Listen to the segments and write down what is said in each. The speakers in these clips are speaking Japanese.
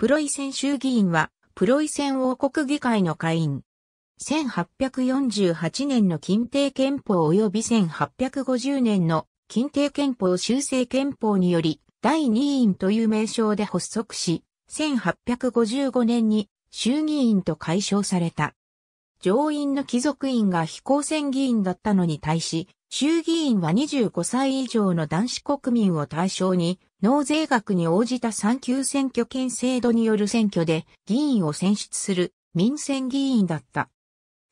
プロイセン州議員は、プロイセン王国議会の会員。1848年の金帝憲法及び1850年の金帝憲法修正憲法により、第2院という名称で発足し、1855年に衆議院と解消された。上院の貴族院が非公選議員だったのに対し、衆議院は25歳以上の男子国民を対象に、納税額に応じた産休選挙権制度による選挙で議員を選出する民選議員だった。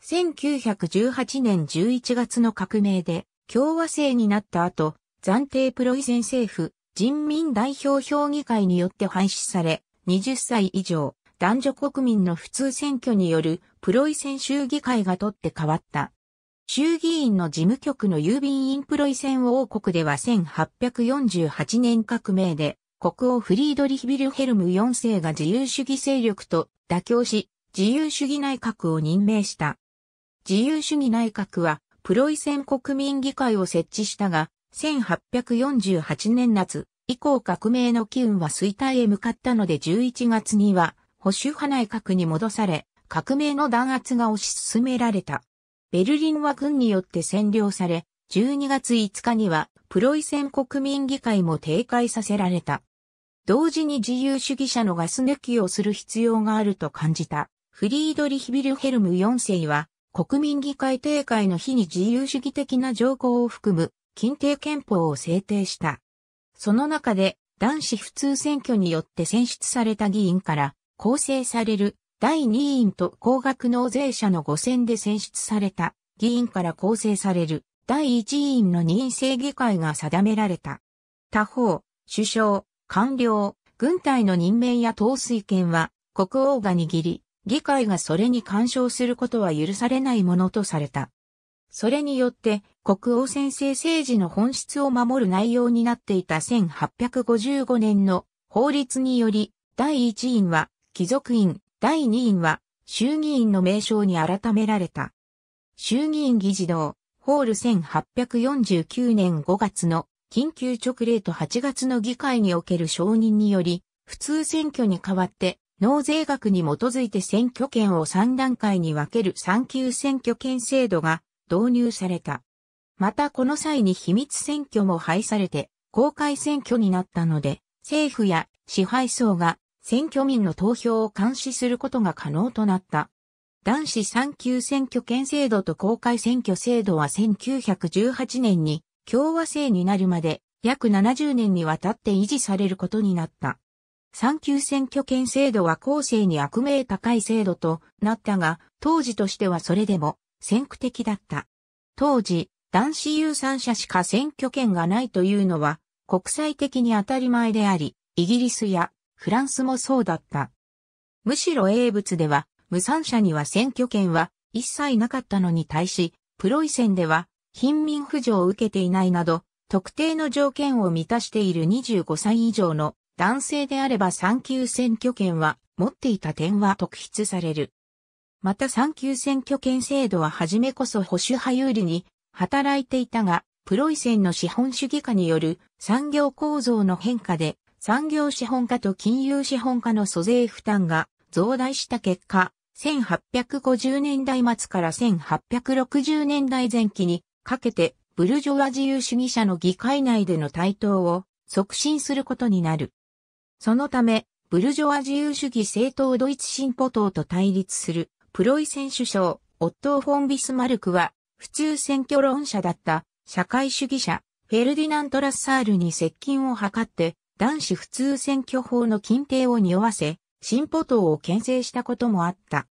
1918年11月の革命で共和制になった後、暫定プロイセン政府人民代表評議会によって廃止され、20歳以上、男女国民の普通選挙によるプロイセン州議会が取って変わった。衆議院の事務局の郵便員プロイセン王国では1848年革命で国王フリードリヒビルヘルム4世が自由主義勢力と妥協し自由主義内閣を任命した。自由主義内閣はプロイセン国民議会を設置したが1848年夏以降革命の機運は衰退へ向かったので11月には保守派内閣に戻され、革命の弾圧が推し進められた。ベルリンは軍によって占領され、12月5日にはプロイセン国民議会も停会させられた。同時に自由主義者のガス抜きをする必要があると感じた。フリードリヒ・ビルヘルム4世は国民議会停会の日に自由主義的な条項を含む禁定憲法を制定した。その中で男子普通選挙によって選出された議員から構成される第2院と高額納税者の5選で選出された議員から構成される第1院の任制議会が定められた。他方、首相、官僚、軍隊の任命や統帥権は国王が握り、議会がそれに干渉することは許されないものとされた。それによって国王先生政治の本質を守る内容になっていた1855年の法律により、第一院は貴族院第2院は衆議院の名称に改められた。衆議院議事堂、ホール1849年5月の緊急直令と8月の議会における承認により、普通選挙に代わって納税額に基づいて選挙権を3段階に分ける3級選挙権制度が導入された。またこの際に秘密選挙も廃されて公開選挙になったので、政府や支配層が選挙民の投票を監視することが可能となった。男子3級選挙権制度と公開選挙制度は1918年に共和制になるまで約70年にわたって維持されることになった。3級選挙権制度は後世に悪名高い制度となったが、当時としてはそれでも先駆的だった。当時、男子有三者しか選挙権がないというのは国際的に当たり前であり、イギリスやフランスもそうだった。むしろ英仏では、無産者には選挙権は一切なかったのに対し、プロイセンでは、貧民扶助を受けていないなど、特定の条件を満たしている25歳以上の男性であれば産休選挙権は持っていた点は特筆される。また産休選挙権制度は初めこそ保守派有利に働いていたが、プロイセンの資本主義化による産業構造の変化で産業資本家と金融資本家の租税負担が増大した結果、1850年代末から1860年代前期にかけてブルジョワ自由主義者の議会内での対等を促進することになる。そのため、ブルジョワ自由主義政党ドイツ進歩党と対立するプロイセン首相、オットー・フォン・ビスマルクは、普通選挙論者だった社会主義者、フェルディナント・ラッサールに接近を図って、男子普通選挙法の禁定を匂わせ、進歩党を牽制したこともあった。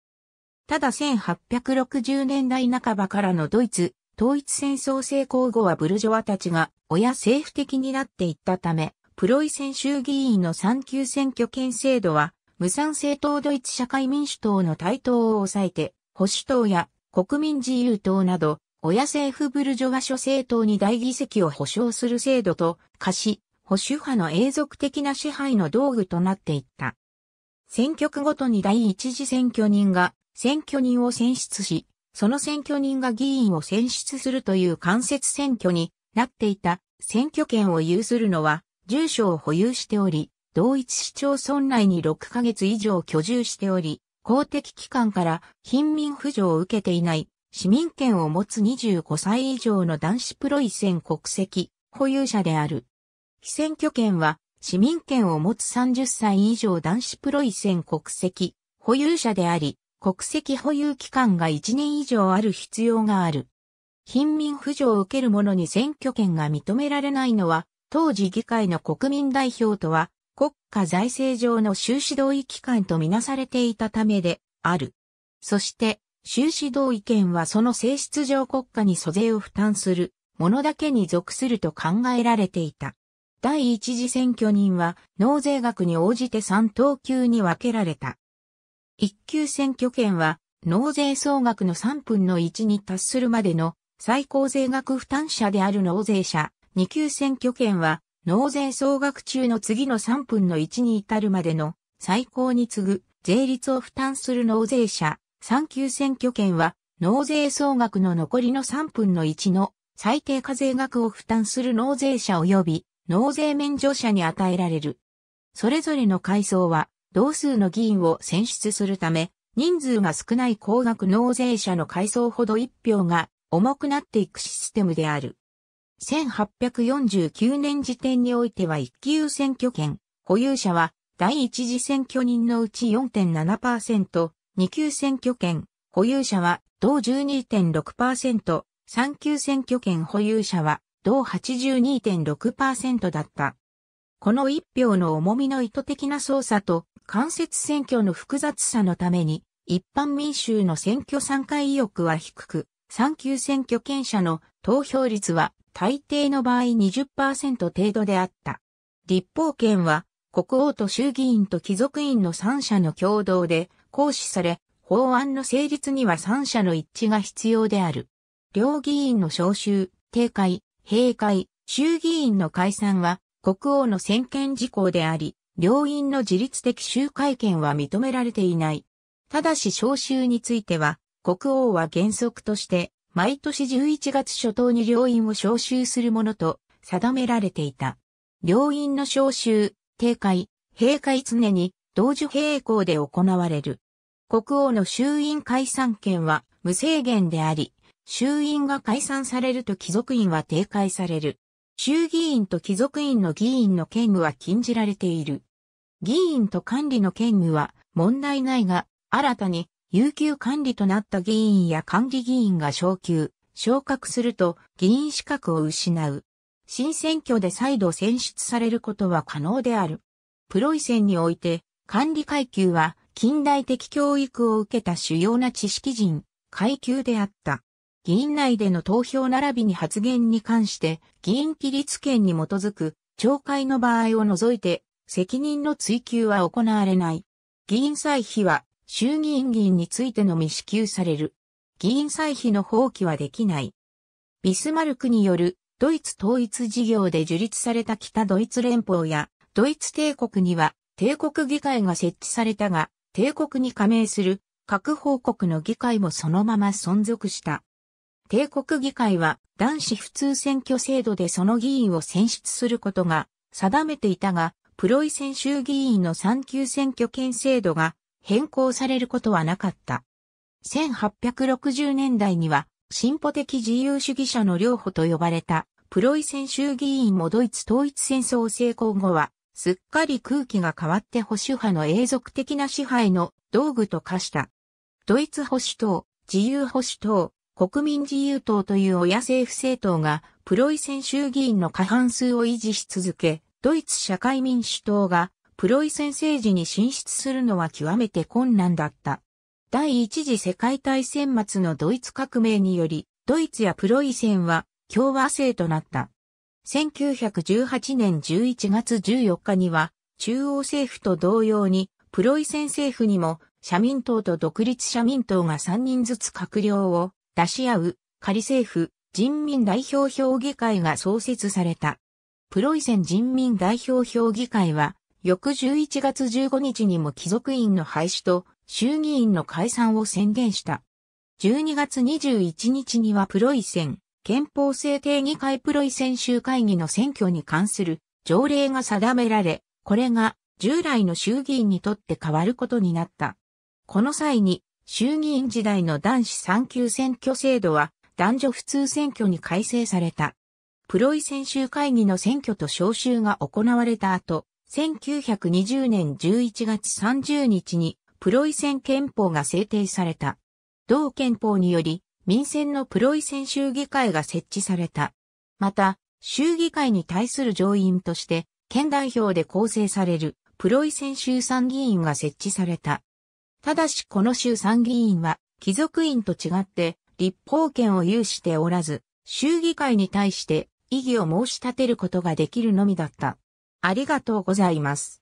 ただ1860年代半ばからのドイツ統一戦争成功後はブルジョワたちが親政府的になっていったため、プロイセン州議員の産休選挙権制度は、無産政党ドイツ社会民主党の台頭を抑えて、保守党や国民自由党など、親政府ブルジョワ諸政党に大議席を保障する制度と、貸し、保守派の永続的な支配の道具となっていった。選挙区ごとに第一次選挙人が選挙人を選出し、その選挙人が議員を選出するという間接選挙になっていた選挙権を有するのは住所を保有しており、同一市町村内に6ヶ月以上居住しており、公的機関から貧民扶助を受けていない市民権を持つ25歳以上の男子プロイセン国籍保有者である。被選挙権は市民権を持つ30歳以上男子プロイセン国籍保有者であり、国籍保有期間が1年以上ある必要がある。貧民扶助を受ける者に選挙権が認められないのは、当時議会の国民代表とは、国家財政上の収支同意機関とみなされていたためである。そして、収支同意権はその性質上国家に租税を負担するものだけに属すると考えられていた。第一次選挙人は納税額に応じて3等級に分けられた。一級選挙権は納税総額の3分の1に達するまでの最高税額負担者である納税者。二級選挙権は納税総額中の次の3分の1に至るまでの最高に次ぐ税率を負担する納税者。三級選挙権は納税総額の残りの3分の1の最低課税額を負担する納税者及び納税免除者に与えられる。それぞれの階層は、同数の議員を選出するため、人数が少ない高額納税者の階層ほど一票が重くなっていくシステムである。1849年時点においては一級選挙権、保有者は第一次選挙人のうち4.7%、二級選挙権、保有者は同12.6%、三級選挙権保有者は同82.6%だった。この一票の重みの意図的な操作と、間接選挙の複雑さのために、一般民衆の選挙参加意欲は低く、産休選挙権者の投票率は大抵の場合20%程度であった。立法権は国王と衆議院と貴族院の三者の共同で行使され、法案の成立には三者の一致が必要である。両議員の召集、定会、閉会、衆議院の解散は国王の専権事項であり、両院の自律的集会権は認められていない。ただし召集については、国王は原則として、毎年11月初頭に両院を召集するものと定められていた。両院の召集、定会、閉会常に同時閉行で行われる。国王の衆院解散権は無制限であり、衆院が解散されると貴族院は停会される。衆議院と貴族院の議員の兼務は禁じられている。議員と管理の兼務は問題ないが、新たに有給管理となった議員や管理議員が昇給、昇格すると議員資格を失う。新選挙で再度選出されることは可能である。プロイセンにおいて管理階級は近代的教育を受けた主要な知識人、階級であった。議員内での投票並びに発言に関して、議員規律権に基づく、懲戒の場合を除いて、責任の追及は行われない。議員歳費は、衆議院議員についてのみ支給される。議員歳費の放棄はできない。ビスマルクによるドイツ統一事業で樹立された北ドイツ連邦やドイツ帝国には帝国議会が設置されたが帝国に加盟する各報告の議会もそのまま存続した。帝国議会は男子普通選挙制度でその議員を選出することが定めていたが、プロイセン州議員の3級選挙権制度が変更されることはなかった。1860年代には進歩的自由主義者の両方と呼ばれたプロイセン州議員もドイツ統一戦争成功後はすっかり空気が変わって保守派の永続的な支配の道具と化した。ドイツ保守党、自由保守党、国民自由党という親政府政党がプロイセン衆議院の過半数を維持し続け、ドイツ社会民主党がプロイセン政治に進出するのは極めて困難だった。第一次世界大戦末のドイツ革命により、ドイツやプロイセンは共和制となった。1918年11月14日には、中央政府と同様に、プロイセン政府にも、社民党と独立社民党が3人ずつ閣僚を出し合う仮政府人民代表評議会が創設された。プロイセン人民代表評議会は、翌11月15日にも貴族院の廃止と衆議院の解散を宣言した。12月21日にはプロイセン憲法制定議会プロイセン州会議の選挙に関する条例が定められ、これが従来の衆議院にとって変わることになった。この際に衆議院時代の男子3級選挙制度は男女普通選挙に改正された。プロイ選集会議の選挙と招集が行われた後、1920年11月30日にプロイ選憲法が制定された。同憲法により民選のプロイ選集議会が設置された。また、州議会に対する上院として、県代表で構成されるプロイ選集参議院が設置された。ただしこの衆参議院は、貴族院と違って立法権を有しておらず、衆議会に対して異議を申し立てることができるのみだった。ありがとうございます。